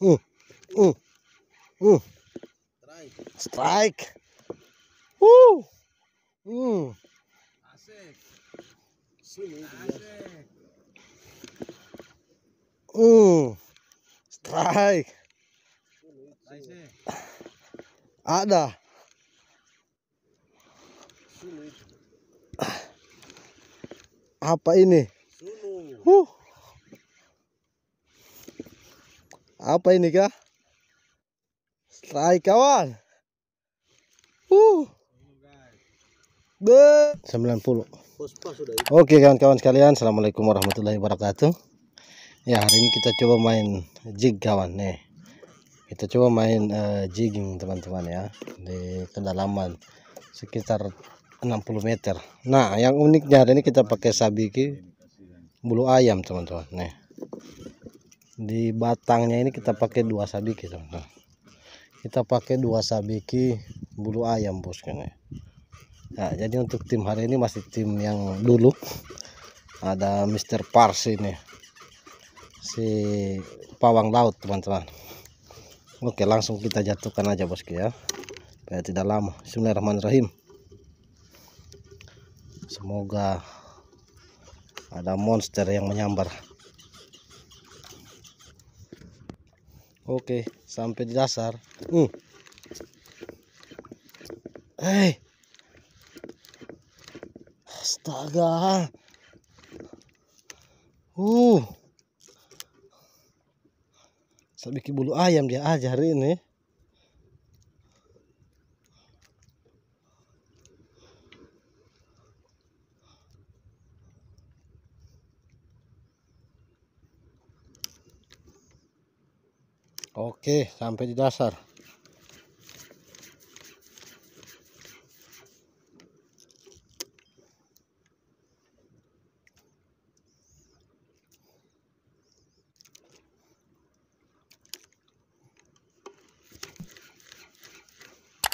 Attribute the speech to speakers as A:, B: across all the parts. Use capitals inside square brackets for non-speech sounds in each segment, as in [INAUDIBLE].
A: Uh, uh, uh. Strike. Strike. Uh. Uh. Asik. Asik. Uh. Strike. Ada. Apa ini? Apa ini kah? Strike kawan. Uh. 90. Oke kawan-kawan sekalian, Assalamualaikum warahmatullahi wabarakatuh. Ya, hari ini kita coba main jig kawan nih. Kita coba main uh, jigging teman-teman ya di kedalaman sekitar 60 meter. Nah, yang uniknya hari ini kita pakai sabiki bulu ayam teman-teman. Nih di batangnya ini kita pakai dua sabiki teman-teman kita pakai dua sabiki bulu ayam bos kan ya nah, jadi untuk tim hari ini masih tim yang dulu ada Mr. Pars ini si pawang laut teman-teman Oke langsung kita jatuhkan aja bosku ya Biar tidak lama Bismillahirrahmanirrahim Semoga Ada monster yang menyambar Oke, sampai di dasar. Uh. Hei. Eh. Astaga. Uh. Saya bulu ayam dia aja hari ini. Oke, sampai di dasar.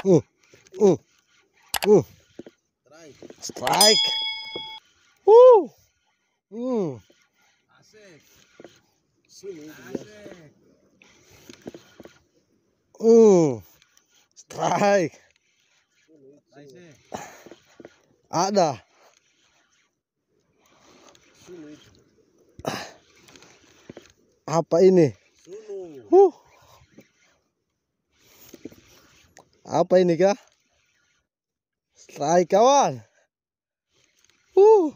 A: Uh, uh, uh. Strike. Strike. Uh. Uh. Asik. Asik. Ay. Ada. Apa ini? Huh. Apa ini kah? Strike kawan. Huh.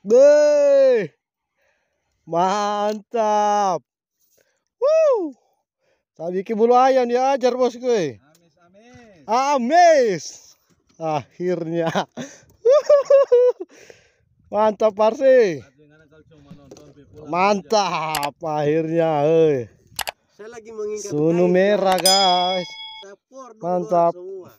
A: Be. Mantap. Woo bulu ayam ya ajar bos gue. Amis, amis. Amis. Akhirnya. [LAUGHS] Mantap Parsi. Mantap akhirnya, hei.
B: lagi mengingat
A: Sunu merah, guys. Mantap.